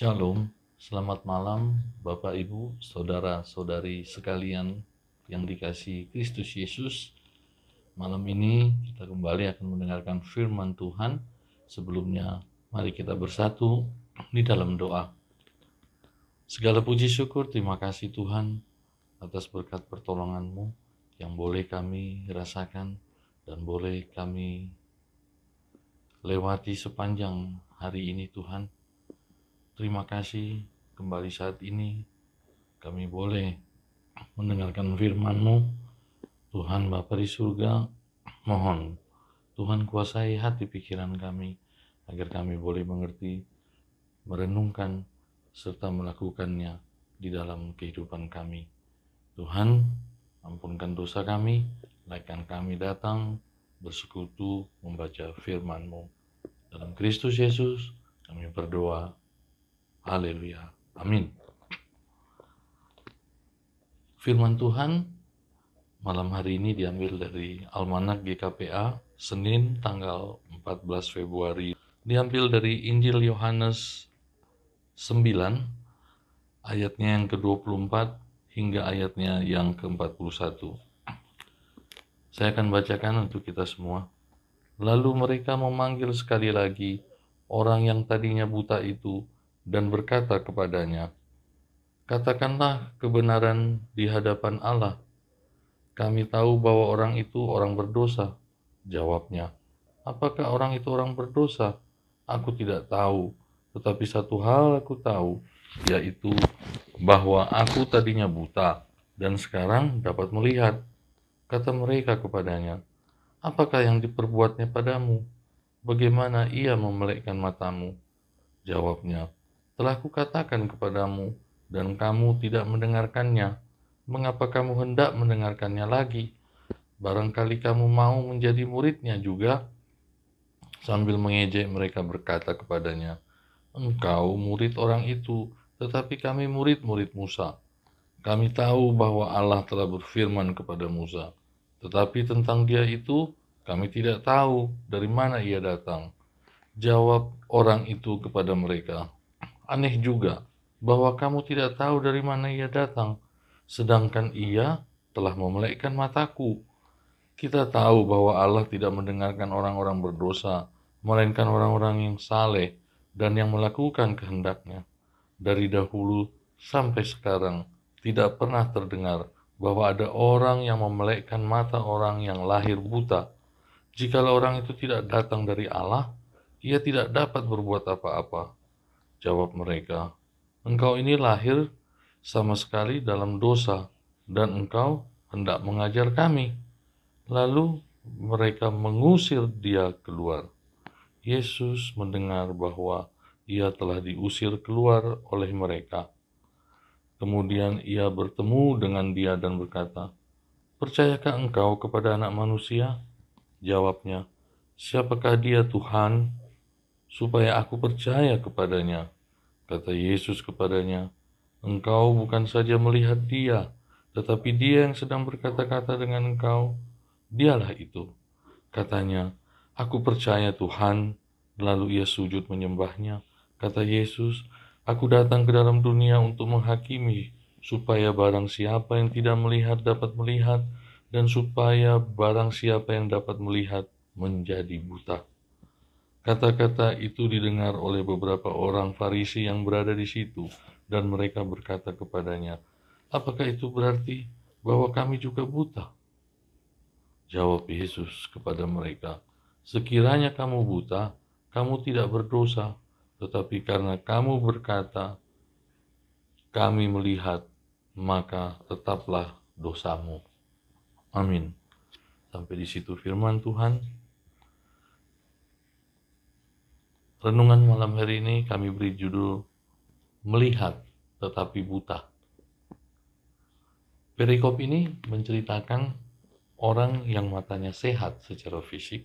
Shalom, selamat malam Bapak Ibu, Saudara-saudari sekalian yang dikasih Kristus Yesus. Malam ini kita kembali akan mendengarkan firman Tuhan. Sebelumnya mari kita bersatu di dalam doa. Segala puji syukur terima kasih Tuhan atas berkat pertolonganmu yang boleh kami rasakan dan boleh kami lewati sepanjang hari ini Tuhan Terima kasih kembali saat ini kami boleh mendengarkan firman-Mu. Tuhan Bapa di surga, mohon Tuhan kuasai hati pikiran kami agar kami boleh mengerti, merenungkan, serta melakukannya di dalam kehidupan kami. Tuhan, ampunkan dosa kami, naikkan kami datang bersekutu membaca firman-Mu. Dalam Kristus Yesus, kami berdoa Haleluya. Amin. Firman Tuhan malam hari ini diambil dari Almanak GKPA Senin tanggal 14 Februari. Diambil dari Injil Yohanes 9 ayatnya yang ke-24 hingga ayatnya yang ke-41. Saya akan bacakan untuk kita semua. Lalu mereka memanggil sekali lagi orang yang tadinya buta itu dan berkata kepadanya, Katakanlah kebenaran di hadapan Allah. Kami tahu bahwa orang itu orang berdosa. Jawabnya, apakah orang itu orang berdosa? Aku tidak tahu, tetapi satu hal aku tahu, yaitu bahwa aku tadinya buta dan sekarang dapat melihat. Kata mereka kepadanya, apakah yang diperbuatnya padamu? Bagaimana ia memelekkan matamu? Jawabnya, telah kukatakan kepadamu, dan kamu tidak mendengarkannya. Mengapa kamu hendak mendengarkannya lagi? Barangkali kamu mau menjadi muridnya juga. Sambil mengejek mereka berkata kepadanya, Engkau murid orang itu, tetapi kami murid-murid Musa. Kami tahu bahwa Allah telah berfirman kepada Musa, tetapi tentang dia itu kami tidak tahu dari mana ia datang. Jawab orang itu kepada mereka, Aneh juga bahwa kamu tidak tahu dari mana ia datang, sedangkan ia telah memelekkan mataku. Kita tahu bahwa Allah tidak mendengarkan orang-orang berdosa, melainkan orang-orang yang saleh dan yang melakukan kehendaknya. Dari dahulu sampai sekarang tidak pernah terdengar bahwa ada orang yang memelekkan mata orang yang lahir buta. Jikalau orang itu tidak datang dari Allah, ia tidak dapat berbuat apa-apa. Jawab mereka, Engkau ini lahir sama sekali dalam dosa, dan engkau hendak mengajar kami. Lalu mereka mengusir dia keluar. Yesus mendengar bahwa ia telah diusir keluar oleh mereka. Kemudian ia bertemu dengan dia dan berkata, Percayakah engkau kepada anak manusia? Jawabnya, Siapakah dia Tuhan? supaya aku percaya kepadanya. Kata Yesus kepadanya, Engkau bukan saja melihat dia, tetapi dia yang sedang berkata-kata dengan engkau, dialah itu. Katanya, aku percaya Tuhan, lalu ia sujud menyembahnya. Kata Yesus, aku datang ke dalam dunia untuk menghakimi, supaya barang siapa yang tidak melihat dapat melihat, dan supaya barang siapa yang dapat melihat menjadi buta. Kata-kata itu didengar oleh beberapa orang Farisi yang berada di situ, dan mereka berkata kepadanya, "Apakah itu berarti bahwa kami juga buta?" Jawab Yesus kepada mereka, "Sekiranya kamu buta, kamu tidak berdosa, tetapi karena kamu berkata, 'Kami melihat,' maka tetaplah dosamu." Amin. Sampai di situ firman Tuhan. Renungan malam hari ini kami beri judul Melihat Tetapi Buta. Perikop ini menceritakan orang yang matanya sehat secara fisik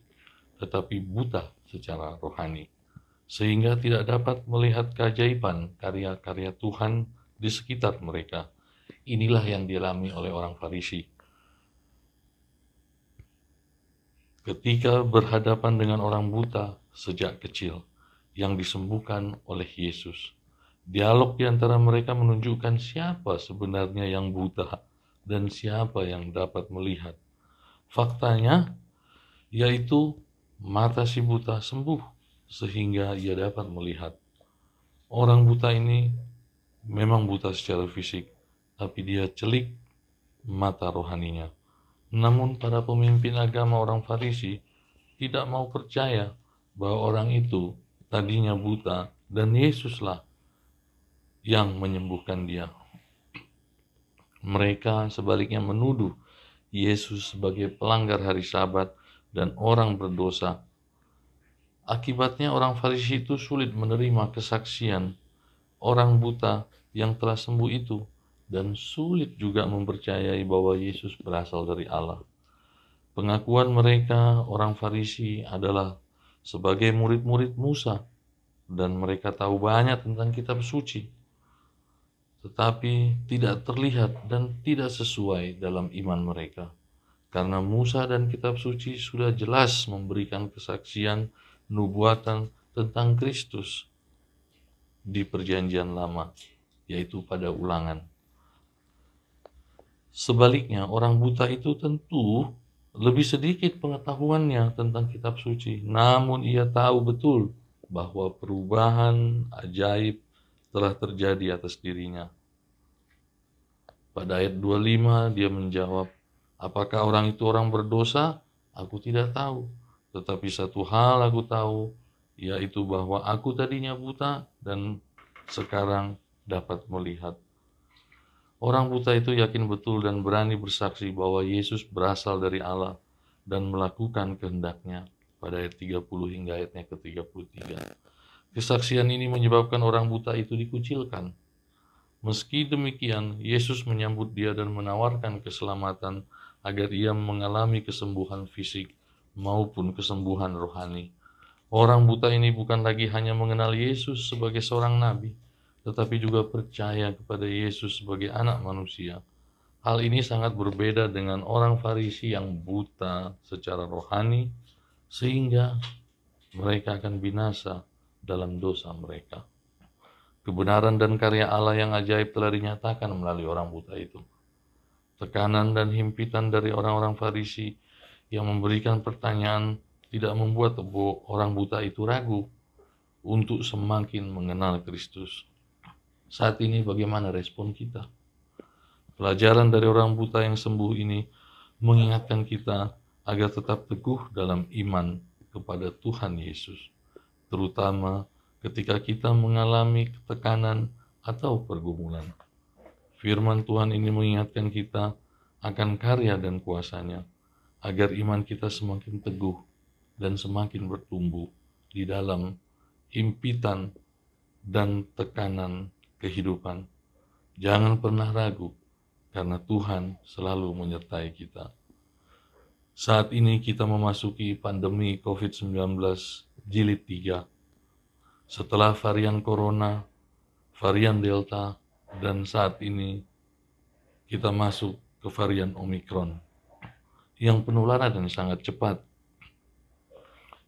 tetapi buta secara rohani sehingga tidak dapat melihat keajaiban karya-karya Tuhan di sekitar mereka. Inilah yang dialami oleh orang Farisi. Ketika berhadapan dengan orang buta sejak kecil, yang disembuhkan oleh Yesus. Dialog di antara mereka menunjukkan siapa sebenarnya yang buta dan siapa yang dapat melihat. Faktanya, yaitu mata si buta sembuh sehingga ia dapat melihat. Orang buta ini memang buta secara fisik, tapi dia celik mata rohaninya. Namun para pemimpin agama orang Farisi tidak mau percaya bahwa orang itu tadinya buta dan Yesuslah yang menyembuhkan dia. Mereka sebaliknya menuduh Yesus sebagai pelanggar hari Sabat dan orang berdosa. Akibatnya orang Farisi itu sulit menerima kesaksian orang buta yang telah sembuh itu dan sulit juga mempercayai bahwa Yesus berasal dari Allah. Pengakuan mereka, orang Farisi, adalah sebagai murid-murid Musa dan mereka tahu banyak tentang kitab suci tetapi tidak terlihat dan tidak sesuai dalam iman mereka karena Musa dan kitab suci sudah jelas memberikan kesaksian nubuatan tentang Kristus di perjanjian lama yaitu pada ulangan Sebaliknya, orang buta itu tentu lebih sedikit pengetahuannya tentang kitab suci, namun ia tahu betul bahwa perubahan ajaib telah terjadi atas dirinya. Pada ayat 25 dia menjawab, "Apakah orang itu orang berdosa? Aku tidak tahu, tetapi satu hal aku tahu, yaitu bahwa aku tadinya buta dan sekarang dapat melihat." Orang buta itu yakin betul dan berani bersaksi bahwa Yesus berasal dari Allah dan melakukan kehendaknya pada ayat 30 hingga ayatnya ke-33. Kesaksian ini menyebabkan orang buta itu dikucilkan. Meski demikian, Yesus menyambut dia dan menawarkan keselamatan agar ia mengalami kesembuhan fisik maupun kesembuhan rohani. Orang buta ini bukan lagi hanya mengenal Yesus sebagai seorang nabi, tetapi juga percaya kepada Yesus sebagai anak manusia. Hal ini sangat berbeda dengan orang Farisi yang buta secara rohani, sehingga mereka akan binasa dalam dosa mereka. Kebenaran dan karya Allah yang ajaib telah dinyatakan melalui orang buta itu. Tekanan dan himpitan dari orang-orang Farisi yang memberikan pertanyaan tidak membuat orang buta itu ragu untuk semakin mengenal Kristus. Saat ini bagaimana respon kita? Pelajaran dari orang buta yang sembuh ini mengingatkan kita agar tetap teguh dalam iman kepada Tuhan Yesus, terutama ketika kita mengalami ketekanan atau pergumulan. Firman Tuhan ini mengingatkan kita akan karya dan kuasanya, agar iman kita semakin teguh dan semakin bertumbuh di dalam impitan dan tekanan kehidupan. Jangan pernah ragu, karena Tuhan selalu menyertai kita. Saat ini kita memasuki pandemi COVID-19 jilid 3. Setelah varian corona, varian delta, dan saat ini kita masuk ke varian omikron yang penularan dan sangat cepat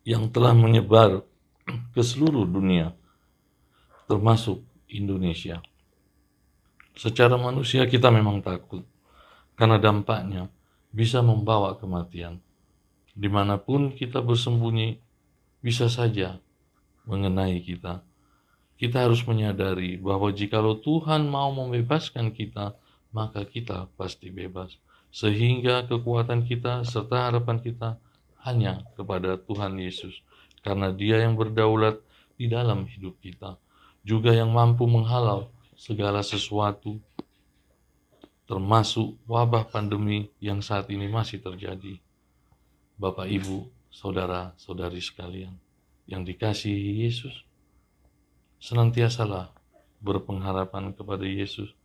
yang telah menyebar ke seluruh dunia termasuk Indonesia. Secara manusia kita memang takut karena dampaknya bisa membawa kematian. Dimanapun kita bersembunyi, bisa saja mengenai kita. Kita harus menyadari bahwa jikalau Tuhan mau membebaskan kita, maka kita pasti bebas. Sehingga kekuatan kita serta harapan kita hanya kepada Tuhan Yesus, karena Dia yang berdaulat di dalam hidup kita juga yang mampu menghalau segala sesuatu, termasuk wabah pandemi yang saat ini masih terjadi. Bapak, Ibu, saudara-saudari sekalian yang dikasihi Yesus, senantiasalah berpengharapan kepada Yesus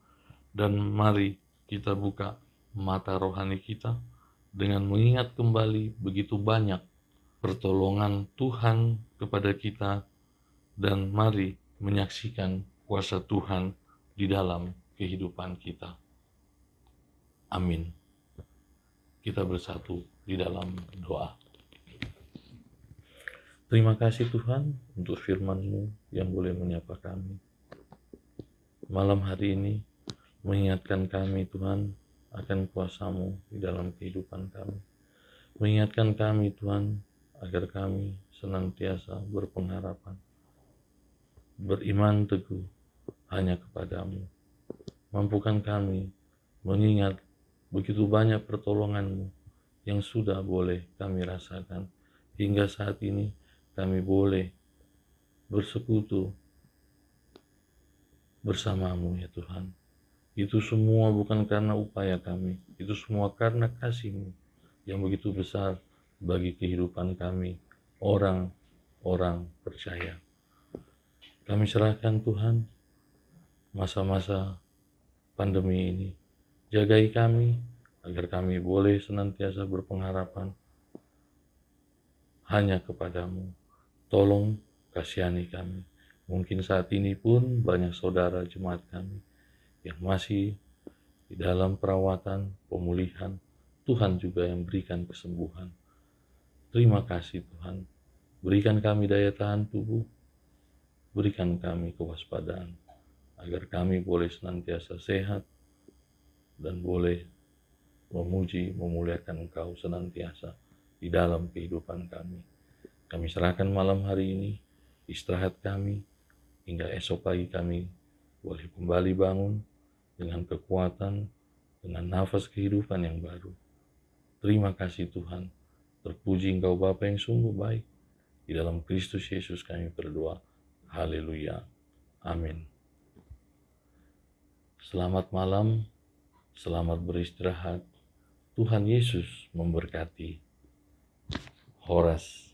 dan mari kita buka mata rohani kita dengan mengingat kembali begitu banyak pertolongan Tuhan kepada kita dan mari menyaksikan kuasa Tuhan di dalam kehidupan kita. Amin. Kita bersatu di dalam doa. Terima kasih Tuhan untuk firman-Mu yang boleh menyapa kami. Malam hari ini mengingatkan kami Tuhan akan kuasamu di dalam kehidupan kami. Mengingatkan kami Tuhan agar kami senantiasa berpengharapan beriman teguh hanya kepadamu. Mampukan kami mengingat begitu banyak pertolonganmu yang sudah boleh kami rasakan. Hingga saat ini kami boleh bersekutu bersamamu ya Tuhan. Itu semua bukan karena upaya kami, itu semua karena kasihmu yang begitu besar bagi kehidupan kami, orang-orang percaya. Kami serahkan Tuhan masa-masa pandemi ini. Jagai kami agar kami boleh senantiasa berpengharapan hanya kepadamu. Tolong kasihani kami. Mungkin saat ini pun banyak saudara jemaat kami yang masih di dalam perawatan, pemulihan, Tuhan juga yang berikan kesembuhan. Terima kasih Tuhan. Berikan kami daya tahan tubuh berikan kami kewaspadaan agar kami boleh senantiasa sehat dan boleh memuji, memuliakan Engkau senantiasa di dalam kehidupan kami. Kami serahkan malam hari ini, istirahat kami, hingga esok pagi kami boleh kembali bangun dengan kekuatan, dengan nafas kehidupan yang baru. Terima kasih Tuhan. Terpuji Engkau Bapa yang sungguh baik. Di dalam Kristus Yesus kami berdoa. Haleluya. Amin. Selamat malam, selamat beristirahat. Tuhan Yesus memberkati. Horas